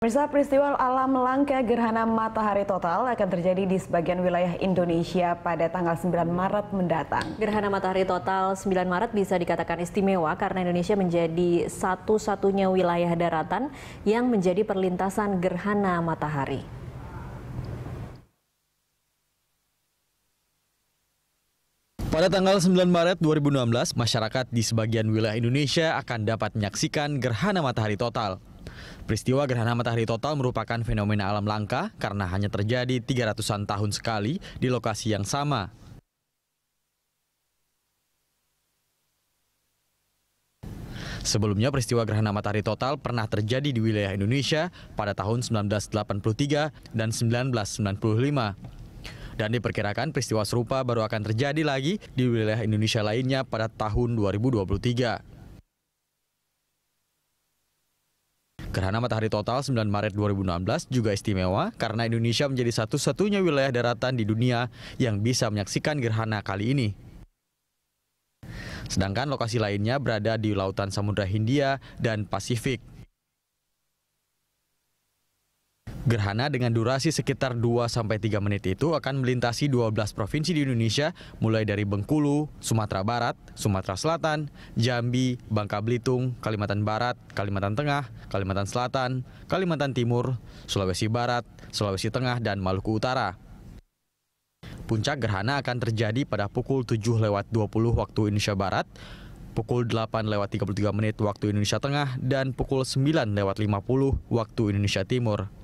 Pemirsa peristiwa alam langka gerhana matahari total akan terjadi di sebagian wilayah Indonesia pada tanggal 9 Maret mendatang. Gerhana matahari total 9 Maret bisa dikatakan istimewa karena Indonesia menjadi satu-satunya wilayah daratan yang menjadi perlintasan gerhana matahari. Pada tanggal 9 Maret 2016, masyarakat di sebagian wilayah Indonesia akan dapat menyaksikan gerhana matahari total. Peristiwa gerhana matahari total merupakan fenomena alam langka karena hanya terjadi 300-an tahun sekali di lokasi yang sama. Sebelumnya peristiwa gerhana matahari total pernah terjadi di wilayah Indonesia pada tahun 1983 dan 1995. Dan diperkirakan peristiwa serupa baru akan terjadi lagi di wilayah Indonesia lainnya pada tahun 2023. Gerhana matahari total 9 Maret 2016 juga istimewa karena Indonesia menjadi satu-satunya wilayah daratan di dunia yang bisa menyaksikan gerhana kali ini. Sedangkan lokasi lainnya berada di lautan Samudra Hindia dan Pasifik. Gerhana dengan durasi sekitar 2-3 menit itu akan melintasi 12 provinsi di Indonesia mulai dari Bengkulu, Sumatera Barat, Sumatera Selatan, Jambi, Bangka Belitung, Kalimantan Barat, Kalimantan Tengah, Kalimantan Selatan, Kalimantan Timur, Sulawesi Barat, Sulawesi Tengah, dan Maluku Utara. Puncak gerhana akan terjadi pada pukul 7 lewat 20 waktu Indonesia Barat, pukul 8 lewat 33 menit waktu Indonesia Tengah, dan pukul 9 lewat 50 waktu Indonesia Timur.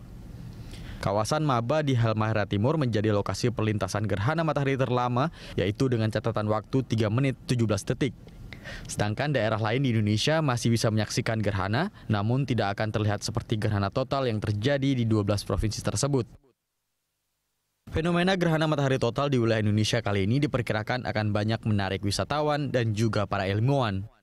Kawasan Maba di Halmahera Timur menjadi lokasi perlintasan gerhana matahari terlama, yaitu dengan catatan waktu 3 menit 17 detik. Sedangkan daerah lain di Indonesia masih bisa menyaksikan gerhana, namun tidak akan terlihat seperti gerhana total yang terjadi di 12 provinsi tersebut. Fenomena gerhana matahari total di wilayah Indonesia kali ini diperkirakan akan banyak menarik wisatawan dan juga para ilmuwan.